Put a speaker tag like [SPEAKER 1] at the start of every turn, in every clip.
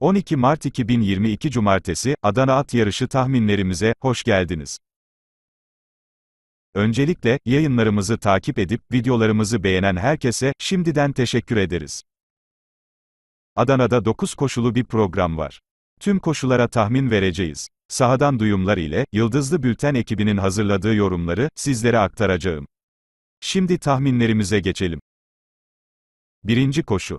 [SPEAKER 1] 12 Mart 2022 Cumartesi, Adana At Yarışı tahminlerimize hoş geldiniz.
[SPEAKER 2] Öncelikle, yayınlarımızı takip edip, videolarımızı beğenen herkese, şimdiden teşekkür ederiz. Adana'da 9 koşulu bir program var. Tüm koşulara tahmin vereceğiz. Sahadan duyumlar ile, Yıldızlı Bülten ekibinin hazırladığı yorumları, sizlere aktaracağım. Şimdi tahminlerimize geçelim. Birinci koşu.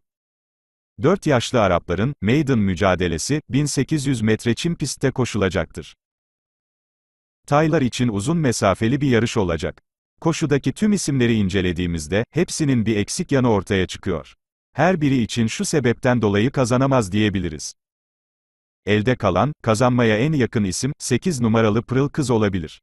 [SPEAKER 2] 4 yaşlı Arapların, Maiden mücadelesi, 1800 metre çim pistte koşulacaktır. Taylar için uzun mesafeli bir yarış olacak. Koşudaki tüm isimleri incelediğimizde, hepsinin bir eksik yanı ortaya çıkıyor. Her biri için şu sebepten dolayı kazanamaz diyebiliriz. Elde kalan, kazanmaya en yakın isim, 8 numaralı Pırıl Kız olabilir.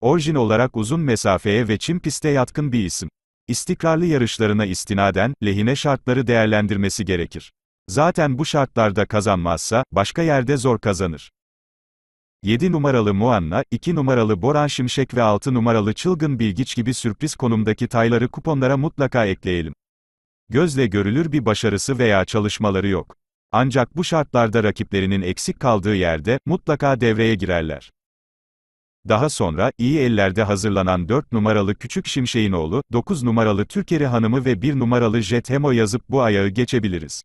[SPEAKER 2] Orjin olarak uzun mesafeye ve çim piste yatkın bir isim. İstikrarlı yarışlarına istinaden, lehine şartları değerlendirmesi gerekir. Zaten bu şartlarda kazanmazsa, başka yerde zor kazanır. 7 numaralı Muanna, 2 numaralı Boran Şimşek ve 6 numaralı Çılgın Bilgiç gibi sürpriz konumdaki tayları kuponlara mutlaka ekleyelim. Gözle görülür bir başarısı veya çalışmaları yok. Ancak bu şartlarda rakiplerinin eksik kaldığı yerde, mutlaka devreye girerler. Daha sonra, iyi ellerde hazırlanan 4 numaralı Küçük Şimşek'in oğlu, 9 numaralı Türkeri Hanım'ı ve 1 numaralı Jet Hemo yazıp bu ayağı geçebiliriz.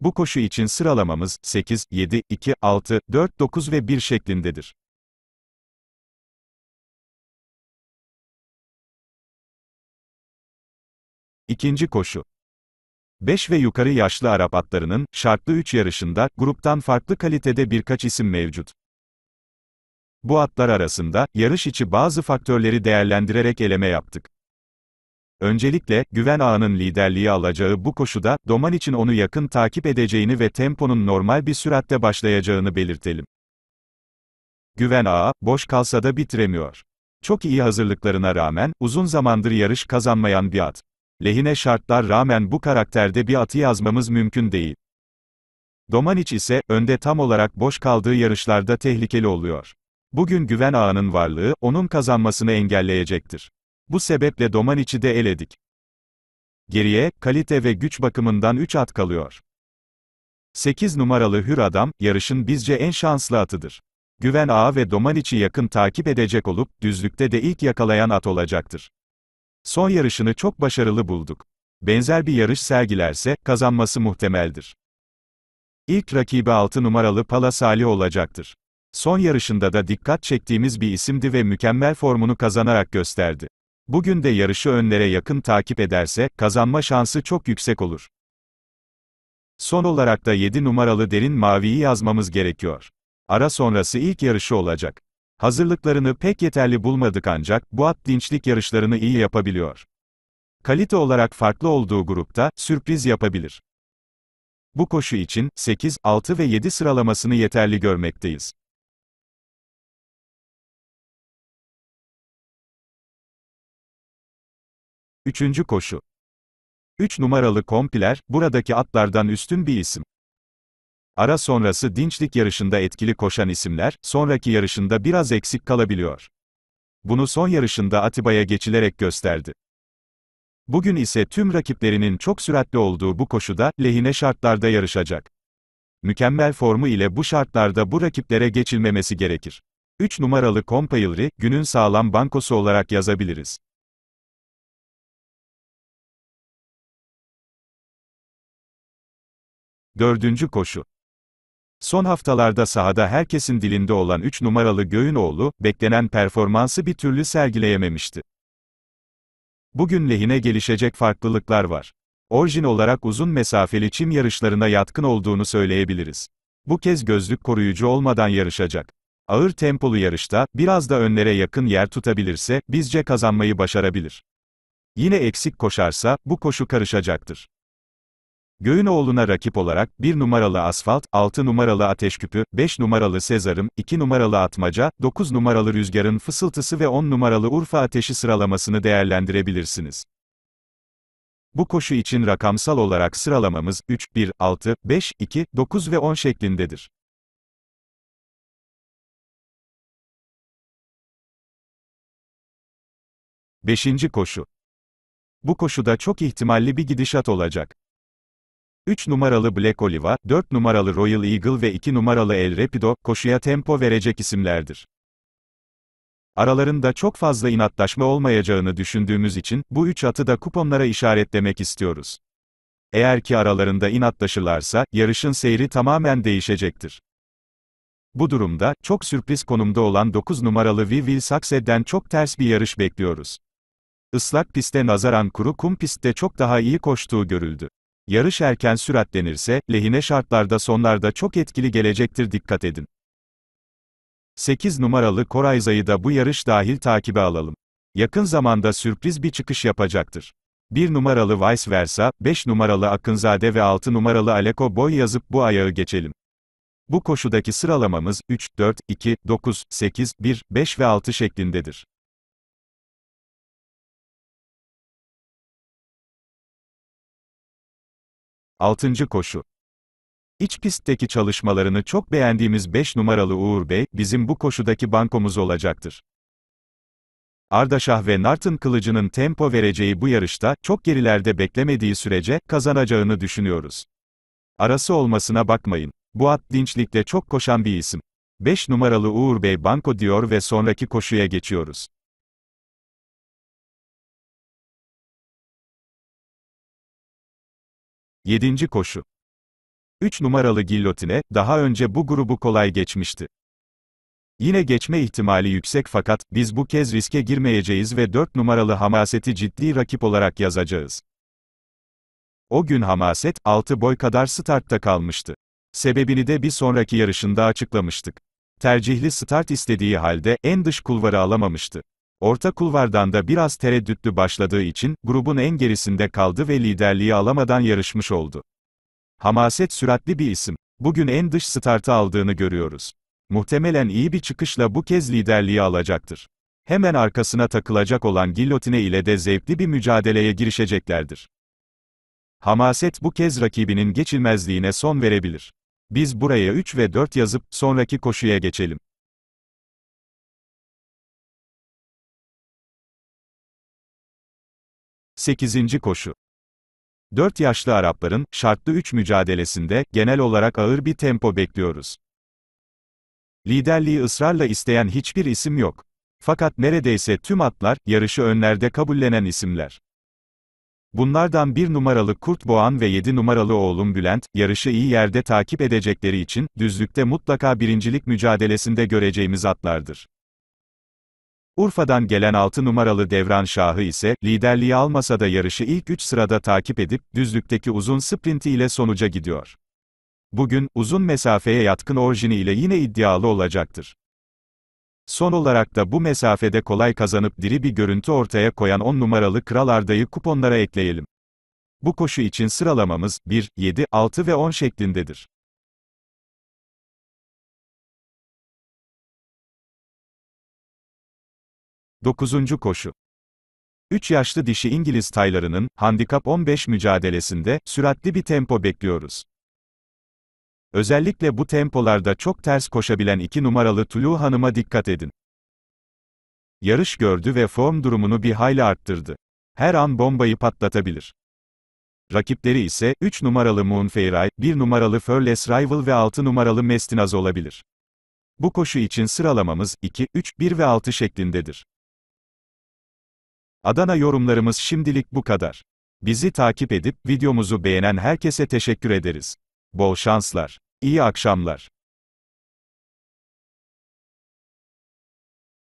[SPEAKER 2] Bu koşu için sıralamamız 8, 7, 2,
[SPEAKER 1] 6, 4, 9 ve 1 şeklindedir. İkinci koşu 5 ve yukarı yaşlı Arap atlarının, şartlı 3 yarışında, gruptan farklı kalitede
[SPEAKER 2] birkaç isim mevcut. Bu atlar arasında, yarış içi bazı faktörleri değerlendirerek eleme yaptık. Öncelikle, Güven Ağa'nın liderliği alacağı bu koşuda, Doman için onu yakın takip edeceğini ve temponun normal bir süratte başlayacağını belirtelim. Güven Ağa, boş kalsa da bitiremiyor. Çok iyi hazırlıklarına rağmen, uzun zamandır yarış kazanmayan bir at. Lehine şartlar rağmen bu karakterde bir atı yazmamız mümkün değil. Domaniç ise, önde tam olarak boş kaldığı yarışlarda tehlikeli oluyor. Bugün güven ağının varlığı, onun kazanmasını engelleyecektir. Bu sebeple Domaniç'i de eledik. Geriye, kalite ve güç bakımından 3 at kalıyor. 8 numaralı Hür Adam, yarışın bizce en şanslı atıdır. Güven Ağa ve Domaniç'i yakın takip edecek olup, düzlükte de ilk yakalayan at olacaktır. Son yarışını çok başarılı bulduk. Benzer bir yarış sergilerse, kazanması muhtemeldir. İlk rakibi 6 numaralı Pala Salih olacaktır. Son yarışında da dikkat çektiğimiz bir isimdi ve mükemmel formunu kazanarak gösterdi. Bugün de yarışı önlere yakın takip ederse, kazanma şansı çok yüksek olur. Son olarak da 7 numaralı derin maviyi yazmamız gerekiyor. Ara sonrası ilk yarışı olacak. Hazırlıklarını pek yeterli bulmadık ancak, bu at dinçlik yarışlarını iyi yapabiliyor. Kalite olarak farklı olduğu grupta,
[SPEAKER 1] sürpriz yapabilir. Bu koşu için, 8, 6 ve 7 sıralamasını yeterli görmekteyiz. Üçüncü koşu. Üç numaralı
[SPEAKER 2] kompiler, buradaki atlardan üstün bir isim. Ara sonrası dinçlik yarışında etkili koşan isimler, sonraki yarışında biraz eksik kalabiliyor. Bunu son yarışında Atiba'ya geçilerek gösterdi. Bugün ise tüm rakiplerinin çok süratli olduğu bu koşuda, lehine şartlarda yarışacak. Mükemmel formu ile bu şartlarda bu rakiplere geçilmemesi gerekir. 3 numaralı Compayılri, günün sağlam bankosu olarak
[SPEAKER 1] yazabiliriz. Dördüncü koşu. Son haftalarda
[SPEAKER 2] sahada herkesin dilinde olan 3 numaralı Göğünoğlu, beklenen performansı bir türlü sergileyememişti. Bugün lehine gelişecek farklılıklar var. Orjin olarak uzun mesafeli çim yarışlarına yatkın olduğunu söyleyebiliriz. Bu kez gözlük koruyucu olmadan yarışacak. Ağır tempolu yarışta, biraz da önlere yakın yer tutabilirse, bizce kazanmayı başarabilir. Yine eksik koşarsa, bu koşu karışacaktır. Göğün oğluna rakip olarak, 1 numaralı asfalt, 6 numaralı ateş küpü, 5 numaralı sezarım, 2 numaralı atmaca, 9 numaralı rüzgarın fısıltısı ve 10 numaralı Urfa ateşi sıralamasını değerlendirebilirsiniz. Bu koşu için rakamsal
[SPEAKER 1] olarak sıralamamız 3, 1, 6, 5, 2, 9 ve 10 şeklindedir. Beşinci koşu. Bu koşuda çok ihtimalli bir gidişat olacak.
[SPEAKER 2] 3 numaralı Black Oliva, 4 numaralı Royal Eagle ve 2 numaralı El Rapido, koşuya tempo verecek isimlerdir. Aralarında çok fazla inatlaşma olmayacağını düşündüğümüz için, bu üç atı da kuponlara işaretlemek istiyoruz. Eğer ki aralarında inatlaşırlarsa yarışın seyri tamamen değişecektir. Bu durumda, çok sürpriz konumda olan 9 numaralı We Will Succeed'den çok ters bir yarış bekliyoruz. Islak piste nazaran kuru kum pistte çok daha iyi koştuğu görüldü. Yarış erken süratlenirse, lehine şartlarda sonlarda çok etkili gelecektir dikkat edin. 8 numaralı Korayza'yı da bu yarış dahil takibe alalım. Yakın zamanda sürpriz bir çıkış yapacaktır. 1 numaralı Vice Versa, 5 numaralı Akınzade ve 6 numaralı Aleko boy yazıp bu ayağı geçelim. Bu koşudaki
[SPEAKER 1] sıralamamız 3, 4, 2, 9, 8, 1, 5 ve 6 şeklindedir. Altıncı koşu. İç pistteki çalışmalarını çok beğendiğimiz
[SPEAKER 2] 5 numaralı Uğur Bey, bizim bu koşudaki bankomuz olacaktır. Ardaşah ve Nartın kılıcının tempo vereceği bu yarışta, çok gerilerde beklemediği sürece, kazanacağını düşünüyoruz. Arası olmasına bakmayın. Bu at dinçlikte çok koşan bir
[SPEAKER 1] isim. 5 numaralı Uğur Bey banko diyor ve sonraki koşuya geçiyoruz. 7. koşu. 3 numaralı gillotine, daha önce bu grubu kolay
[SPEAKER 2] geçmişti. Yine geçme ihtimali yüksek fakat, biz bu kez riske girmeyeceğiz ve 4 numaralı hamaseti ciddi rakip olarak yazacağız. O gün hamaset, 6 boy kadar startta kalmıştı. Sebebini de bir sonraki yarışında açıklamıştık. Tercihli start istediği halde, en dış kulvarı alamamıştı. Orta kulvardan da biraz tereddütlü başladığı için, grubun en gerisinde kaldı ve liderliği alamadan yarışmış oldu. Hamaset süratli bir isim. Bugün en dış startı aldığını görüyoruz. Muhtemelen iyi bir çıkışla bu kez liderliği alacaktır. Hemen arkasına takılacak olan Gillotine ile de zevkli bir mücadeleye girişeceklerdir. Hamaset bu kez rakibinin geçilmezliğine son verebilir. Biz buraya 3 ve 4 yazıp, sonraki
[SPEAKER 1] koşuya geçelim. 8. Koşu 4 yaşlı
[SPEAKER 2] Arapların, şartlı 3 mücadelesinde, genel olarak ağır bir tempo bekliyoruz. Liderliği ısrarla isteyen hiçbir isim yok. Fakat neredeyse tüm atlar, yarışı önlerde kabullenen isimler. Bunlardan bir numaralı Kurt Boğan ve yedi numaralı oğlum Bülent, yarışı iyi yerde takip edecekleri için, düzlükte mutlaka birincilik mücadelesinde göreceğimiz atlardır. Urfa'dan gelen 6 numaralı Devran Şahı ise, liderliği almasa da yarışı ilk 3 sırada takip edip, düzlükteki uzun sprinti ile sonuca gidiyor. Bugün, uzun mesafeye yatkın orijini ile yine iddialı olacaktır. Son olarak da bu mesafede kolay kazanıp diri bir görüntü ortaya koyan 10 numaralı Kral Arda'yı kuponlara ekleyelim. Bu koşu için
[SPEAKER 1] sıralamamız, 1, 7, 6 ve 10 şeklindedir. 9. koşu 3 yaşlı dişi İngiliz taylarının, handikap 15 mücadelesinde,
[SPEAKER 2] süratli bir tempo bekliyoruz. Özellikle bu tempolarda çok ters koşabilen 2 numaralı Tulu Hanım'a dikkat edin. Yarış gördü ve form durumunu bir hayli arttırdı. Her an bombayı patlatabilir. Rakipleri ise, 3 numaralı Moonfairay, 1 numaralı Furless Rival ve 6 numaralı Mestinaz olabilir. Bu koşu için sıralamamız, 2, 3, 1 ve 6 şeklindedir. Adana yorumlarımız şimdilik bu kadar. Bizi takip edip videomuzu beğenen
[SPEAKER 1] herkese teşekkür ederiz. Bol şanslar. İyi akşamlar.